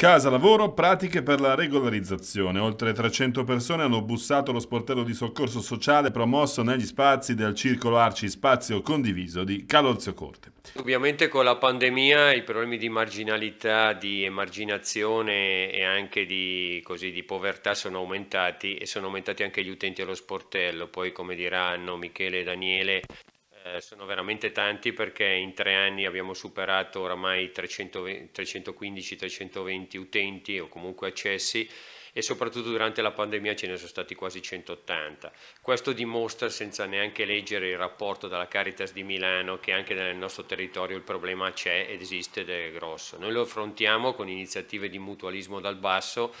Casa lavoro, pratiche per la regolarizzazione. Oltre 300 persone hanno bussato lo sportello di soccorso sociale promosso negli spazi del Circolo Arci Spazio Condiviso di Calolzio Corte. Ovviamente con la pandemia i problemi di marginalità, di emarginazione e anche di, così, di povertà sono aumentati e sono aumentati anche gli utenti allo sportello. Poi come diranno Michele e Daniele, eh, sono veramente tanti perché in tre anni abbiamo superato oramai 315-320 utenti o comunque accessi e soprattutto durante la pandemia ce ne sono stati quasi 180. Questo dimostra, senza neanche leggere il rapporto dalla Caritas di Milano, che anche nel nostro territorio il problema c'è ed esiste ed è grosso. Noi lo affrontiamo con iniziative di mutualismo dal basso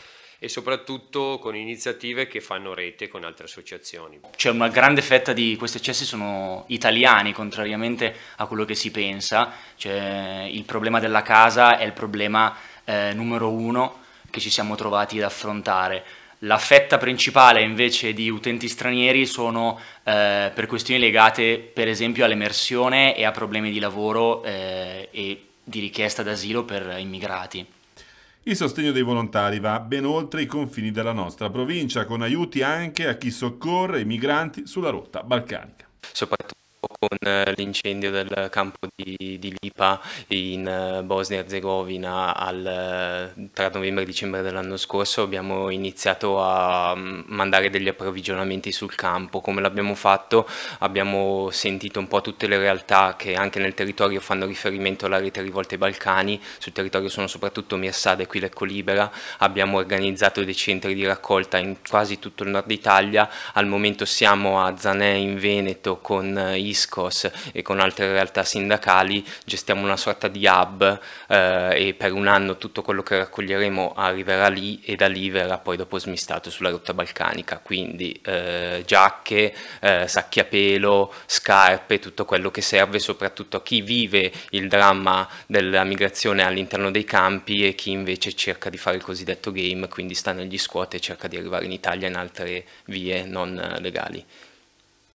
e soprattutto con iniziative che fanno rete con altre associazioni. C'è una grande fetta di questi accessi sono italiani, contrariamente a quello che si pensa, cioè, il problema della casa è il problema eh, numero uno che ci siamo trovati ad affrontare. La fetta principale invece di utenti stranieri sono eh, per questioni legate per esempio all'emersione e a problemi di lavoro eh, e di richiesta d'asilo per immigrati. Il sostegno dei volontari va ben oltre i confini della nostra provincia, con aiuti anche a chi soccorre i migranti sulla rotta balcanica con eh, l'incendio del campo di, di Lipa in eh, Bosnia Herzegovina eh, tra novembre e dicembre dell'anno scorso abbiamo iniziato a mm, mandare degli approvvigionamenti sul campo. Come l'abbiamo fatto? Abbiamo sentito un po' tutte le realtà che anche nel territorio fanno riferimento alla rete rivolta ai Balcani, sul territorio sono soprattutto Mirsada e qui Lecco Libera, abbiamo organizzato dei centri di raccolta in quasi tutto il nord Italia, al momento siamo a Zanè in Veneto con Isca Discos e con altre realtà sindacali gestiamo una sorta di hub eh, e per un anno tutto quello che raccoglieremo arriverà lì e da lì verrà poi dopo smistato sulla rotta balcanica, quindi eh, giacche, eh, sacchi a pelo, scarpe, tutto quello che serve soprattutto a chi vive il dramma della migrazione all'interno dei campi e chi invece cerca di fare il cosiddetto game, quindi sta negli squat e cerca di arrivare in Italia in altre vie non legali.